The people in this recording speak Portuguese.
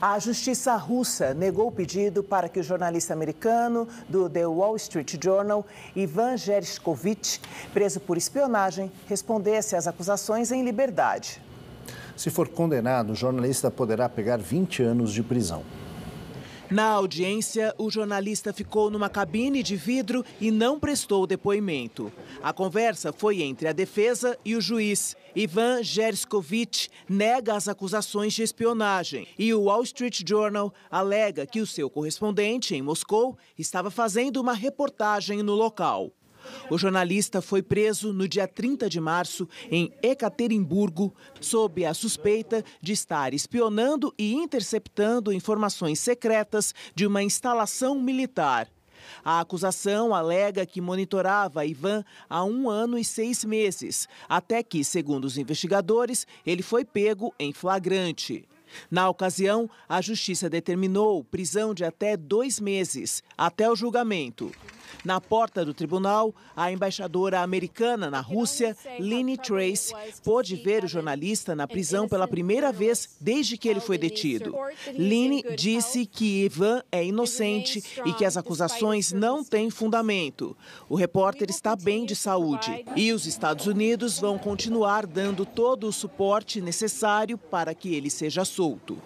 A justiça russa negou o pedido para que o jornalista americano do The Wall Street Journal, Ivan Gershkovich, preso por espionagem, respondesse às acusações em liberdade. Se for condenado, o jornalista poderá pegar 20 anos de prisão. Na audiência, o jornalista ficou numa cabine de vidro e não prestou depoimento. A conversa foi entre a defesa e o juiz. Ivan Gerskovich nega as acusações de espionagem e o Wall Street Journal alega que o seu correspondente em Moscou estava fazendo uma reportagem no local. O jornalista foi preso no dia 30 de março em Ekaterimburgo, sob a suspeita de estar espionando e interceptando informações secretas de uma instalação militar. A acusação alega que monitorava Ivan há um ano e seis meses, até que, segundo os investigadores, ele foi pego em flagrante. Na ocasião, a justiça determinou prisão de até dois meses, até o julgamento. Na porta do tribunal, a embaixadora americana na Rússia, Lini Trace, pôde ver o jornalista na prisão pela primeira vez desde que ele foi detido. Lini disse que Ivan é inocente e que as acusações não têm fundamento. O repórter está bem de saúde e os Estados Unidos vão continuar dando todo o suporte necessário para que ele seja solto.